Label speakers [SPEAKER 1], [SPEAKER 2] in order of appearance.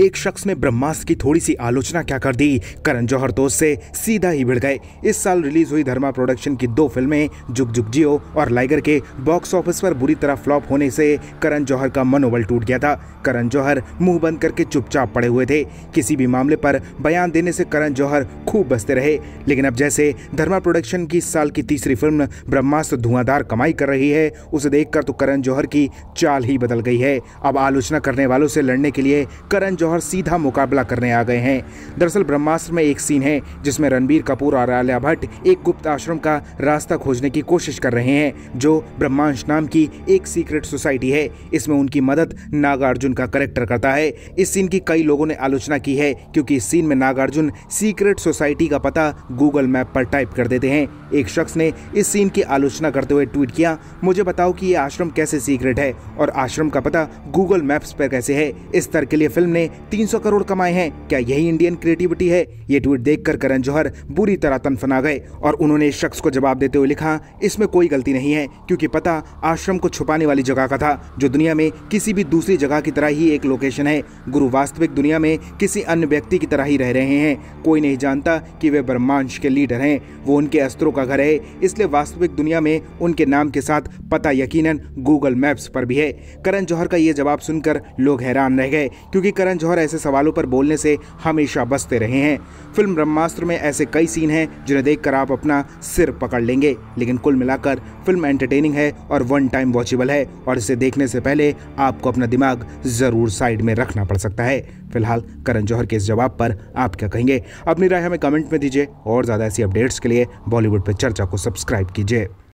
[SPEAKER 1] एक शख्स ने ब्रह्मास्त्र की थोड़ी सी आलोचना क्या कर दी करण जौहर तो उससे सीधा ही भिड़ गए इस साल रिलीज हुई धर्मा प्रोडक्शन की दो फिल्में जुग जुग जियो और लाइगर के बॉक्स ऑफिस पर बुरी तरह फ्लॉप होने से करण जौहर का मनोबल टूट गया था करण जौहर मुंह बंद करके चुपचाप पड़े हुए थे किसी भी मामले पर बयान देने से करण जौहर खूब बसते रहे लेकिन अब जैसे धर्मा प्रोडक्शन की इस साल की तीसरी फिल्म ब्रह्मास्त्र धुआंधार कमाई कर रही है उसे देखकर तो करण जौहर की चाल ही बदल गई है अब आलोचना करने वालों से लड़ने के लिए करण जौहर जौहर सीधा मुकाबला करने आ गए हैं दरअसल ब्रह्मास्त्र में एक सीन है जिसमें रणबीर कपूर और आलिया भट्ट एक गुप्त आश्रम का रास्ता खोजने की कोशिश कर रहे हैं जो ब्रह्मांश नाम की एक सीक्रेट सोसाइटी है इसमें उनकी मदद नागार्जुन का करेक्टर करता है इस सीन की कई लोगों ने आलोचना की है क्योंकि इस सीन में नागार्जुन सीक्रेट सोसाइटी का पता गूगल मैप पर टाइप कर देते हैं एक शख्स ने इस सीन की आलोचना करते हुए ट्वीट किया मुझे बताओ कि ये आश्रम कैसे सीक्रेट है और आश्रम का पता गूगल मैप्स पर कैसे है इस तरह के लिए फिल्म ने 300 करोड़ कमाए हैं क्या यही इंडियन क्रिएटिविटी है ये ट्वीट देखकर करण जौहर बुरी तरह तनफना गए और उन्होंने इस शख्स को जवाब देते हुए लिखा इसमें कोई गलती नहीं है क्योंकि पता आश्रम को छुपाने वाली जगह का था जो दुनिया में किसी भी दूसरी जगह की तरह ही एक लोकेशन है गुरु वास्तविक दुनिया में किसी अन्य व्यक्ति की तरह ही रह रहे हैं कोई नहीं जानता कि वे ब्रह्मांश के लीडर हैं वो उनके अस्त्रों का घर है इसलिए वास्तविक दुनिया में उनके नाम के साथ पता यकीनन गूगल मैप्स पर भी है करण जौहर का ये जवाब सुनकर लोग हैरान रह गए क्योंकि करण करण जौहर ऐसे सवालों पर बोलने से हमेशा बसते रहे हैं फिल्म ब्रह्मास्त्र में ऐसे कई सीन हैं जिन्हें देखकर आप अपना सिर पकड़ लेंगे लेकिन कुल मिलाकर फिल्म एंटरटेनिंग है और वन टाइम वॉचेबल है और इसे देखने से पहले आपको अपना दिमाग ज़रूर साइड में रखना पड़ सकता है फिलहाल करण जौहर के इस जवाब पर आप क्या कहेंगे अपनी राय हमें कमेंट में दीजिए और ज़्यादा ऐसी अपडेट्स के लिए बॉलीवुड पर चर्चा को सब्सक्राइब कीजिए